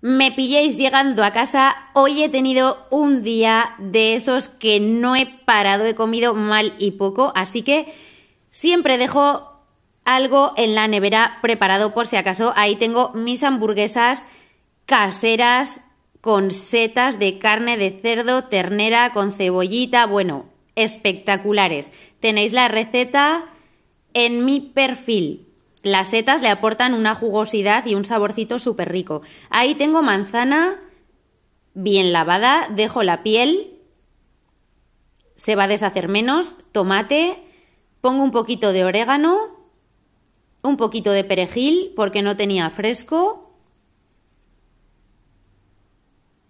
me pilléis llegando a casa, hoy he tenido un día de esos que no he parado, he comido mal y poco, así que siempre dejo algo en la nevera preparado por si acaso. Ahí tengo mis hamburguesas caseras con setas de carne de cerdo, ternera, con cebollita, bueno, espectaculares. Tenéis la receta en mi perfil. Las setas le aportan una jugosidad y un saborcito súper rico. Ahí tengo manzana bien lavada, dejo la piel, se va a deshacer menos, tomate, pongo un poquito de orégano, un poquito de perejil porque no tenía fresco.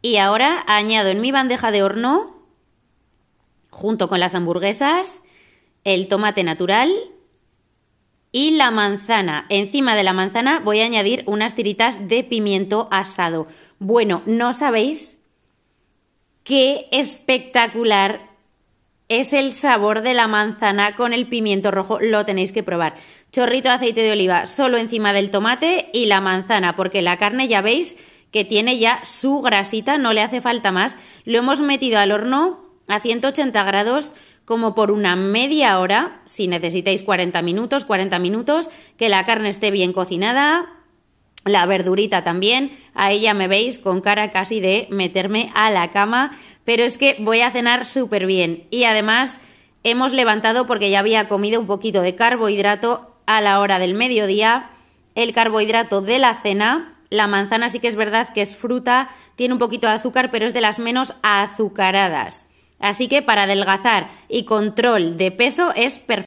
Y ahora añado en mi bandeja de horno, junto con las hamburguesas, el tomate natural y la manzana. Encima de la manzana voy a añadir unas tiritas de pimiento asado. Bueno, no sabéis qué espectacular es el sabor de la manzana con el pimiento rojo. Lo tenéis que probar. Chorrito de aceite de oliva solo encima del tomate y la manzana, porque la carne ya veis que tiene ya su grasita, no le hace falta más. Lo hemos metido al horno a 180 grados como por una media hora, si necesitáis 40 minutos, 40 minutos, que la carne esté bien cocinada, la verdurita también, a ella me veis con cara casi de meterme a la cama, pero es que voy a cenar súper bien y además hemos levantado porque ya había comido un poquito de carbohidrato a la hora del mediodía, el carbohidrato de la cena, la manzana sí que es verdad que es fruta, tiene un poquito de azúcar, pero es de las menos azucaradas. Así que para adelgazar y control de peso es perfecto.